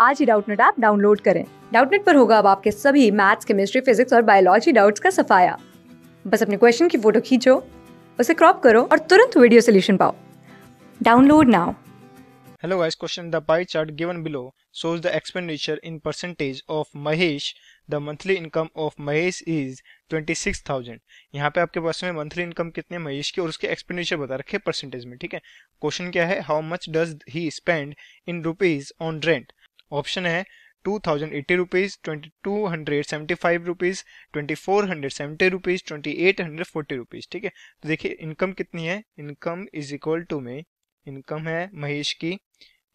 आज ही Doubtnut app download करें डाउटनेट पर होगा अब आपके सभी मैथ्स केमिस्ट्री फिजिक्स और बायोलॉजी डाउट्स का सफाया बस अपने क्वेश्चन की फोटो खींचो उसे क्रॉप करो और तुरंत वीडियो सोल्यूशन पाओ download now hello guys question the pie chart given below shows the expenditure in percentage of Mahesh the monthly income of Mahesh is 26,000. यहां पे आपके पास में मंथली इनकम कितने महेश की और उसके एक्सपेंडिचर बता रखे परसेंटेज में ठीक है क्वेश्चन क्या है how much does he spend in rupees on rent option है two thousand eighty rupees twenty two hundred seventy five rupees twenty four hundred seventy rupees twenty eight hundred forty rupees ठीक है तो देखिए income कितनी है income is equal to मे income है महेश की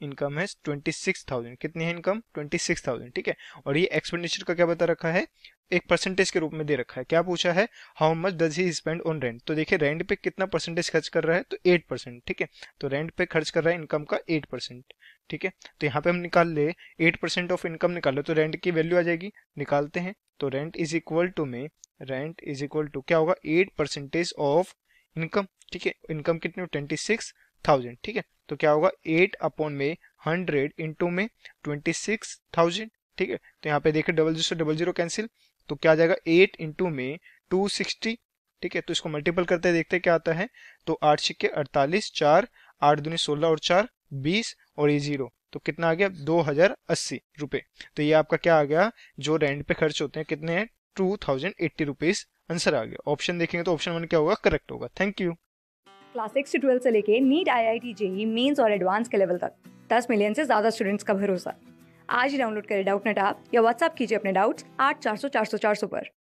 इनकम है ट्वेंटी सिक्स थाउजेंड कितनी है इनकम ट्वेंटी सिक्स थाउजेंड ठीक है और ये एक्सपेंडिचर का क्या बता रखा है एक परसेंटेज के रूप में दे रखा है क्या पूछा है how much does he spend on rent तो देखिए रेंट पे कितना परसेंटेज खर्च कर रहा है तो एट परसेंट ठीक है तो रेंट पे खर्च कर रहा है इनकम का एट परसेंट ठीक है तो यहाँ पे हम निकाल ले एट परसेंट ऑफ इनकम निकाल ले तो रेंट की वैल्यू आ जाएगी निकालते हैं तो रेंट इज इक्वल टू में रेंट इज इक्वल टू क्या होगा एट परसेंटेज ऑफ इनकम ठीक है इनकम कितनी ट्वेंटी सिक्स थाउजेंड ठीक है तो क्या होगा एट अपॉन में हंड्रेड इंटू में ट्वेंटी सिक्स थाउजेंड ठीक है तो यहाँ पे देखिए double zero double zero cancel तो क्या आ जाएगा एट इंटू में टू सिक्सटी ठीक है तो इसको मल्टीपल करते देखते क्या आता है तो आठ छिक्के अड़तालीस चार आठ दूनी सोलह और चार बीस और ये जीरो तो कितना आ गया दो हजार अस्सी रुपए तो ये आपका क्या आ गया जो रेंट पे खर्च होते हैं कितने हैं two thousand eighty rupees answer आ गया ऑप्शन देखेंगे तो ऑप्शन वन क्या होगा करेक्ट होगा थैंक यू क्लास सिक्स से ट्वेल्थ से लेके NEET I I T JEE mains और एडवांस के लेवल तक दस मिलियन से ज्यादा स्टूडेंट्स का भरोसा आज ही डाउनलोड करें डाउट नेट आप या व्हाट्सअप कीजिए अपने डाउट्स आठ चार सौ चार सौ चार सौ पर